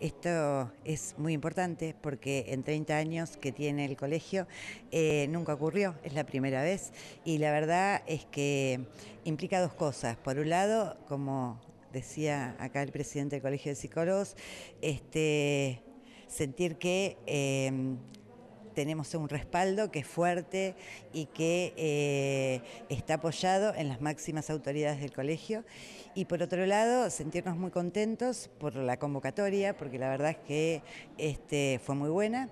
Esto es muy importante porque en 30 años que tiene el colegio eh, nunca ocurrió, es la primera vez y la verdad es que implica dos cosas. Por un lado, como decía acá el presidente del Colegio de Psicólogos, este, sentir que eh, tenemos un respaldo que es fuerte y que eh, está apoyado en las máximas autoridades del colegio. Y por otro lado, sentirnos muy contentos por la convocatoria, porque la verdad es que este, fue muy buena.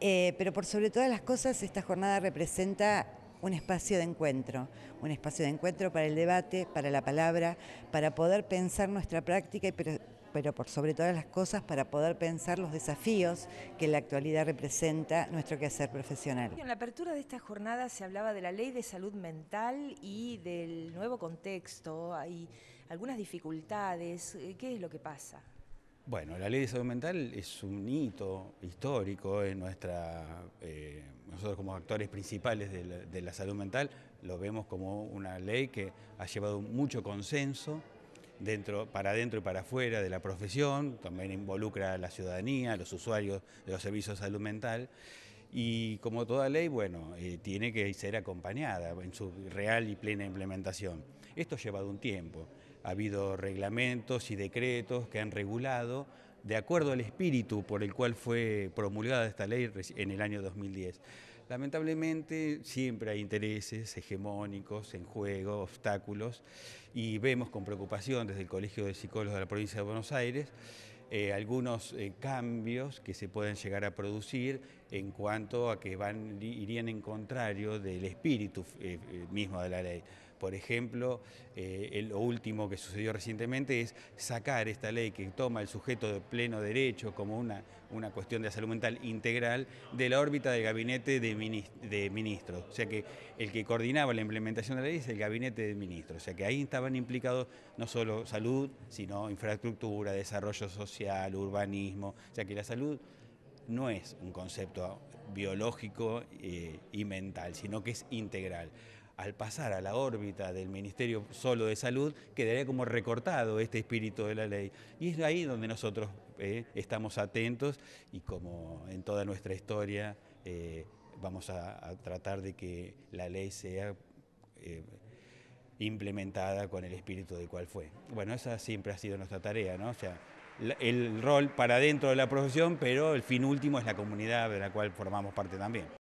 Eh, pero por sobre todas las cosas, esta jornada representa un espacio de encuentro, un espacio de encuentro para el debate, para la palabra, para poder pensar nuestra práctica pero por sobre todas las cosas para poder pensar los desafíos que la actualidad representa nuestro quehacer profesional. En la apertura de esta jornada se hablaba de la ley de salud mental y del nuevo contexto, hay algunas dificultades, eh, ¿qué es lo que pasa? Bueno, la ley de salud mental es un hito histórico en nuestra eh, nosotros como actores principales de la, salud mental lo vemos como una ley que ha llevado mucho consenso dentro, para dentro y para afuera de la profesión, también involucra a la ciudadanía, a los usuarios de los servicios de salud mental. Y como toda ley, bueno, eh, tiene que ser acompañada en su real y plena implementación. Esto ha llevado un tiempo. Ha habido reglamentos y decretos que han regulado de acuerdo al espíritu por el cual fue promulgada esta ley en el año 2010. Lamentablemente siempre hay intereses hegemónicos en juego, obstáculos, y vemos con preocupación desde el Colegio de Psicólogos de la Provincia de Buenos Aires eh, algunos eh, cambios que se pueden llegar a producir en cuanto a que van, irían en contrario del espíritu eh, mismo de la ley. Por ejemplo, eh, lo último que sucedió recientemente es sacar esta ley que toma el sujeto de pleno derecho como una, una cuestión de salud mental integral de la órbita del gabinete de, ministros. O sea que el que coordinaba la implementación de la ley es el gabinete de ministros. O sea que ahí estaban implicados no solo salud, sino infraestructura, desarrollo social, urbanismo. O sea que la salud no es un concepto biológico eh, y mental, sino que es integral al pasar a la órbita del Ministerio solo de Salud, quedaría como recortado este espíritu de la ley. Y es ahí donde nosotros eh, estamos atentos y como en toda nuestra historia eh, vamos a, tratar de que la ley sea eh, implementada con el espíritu del cual fue. Bueno, esa siempre ha sido nuestra tarea, ¿no? O sea, el rol para dentro de la profesión, pero el fin último es la comunidad de la cual formamos parte también.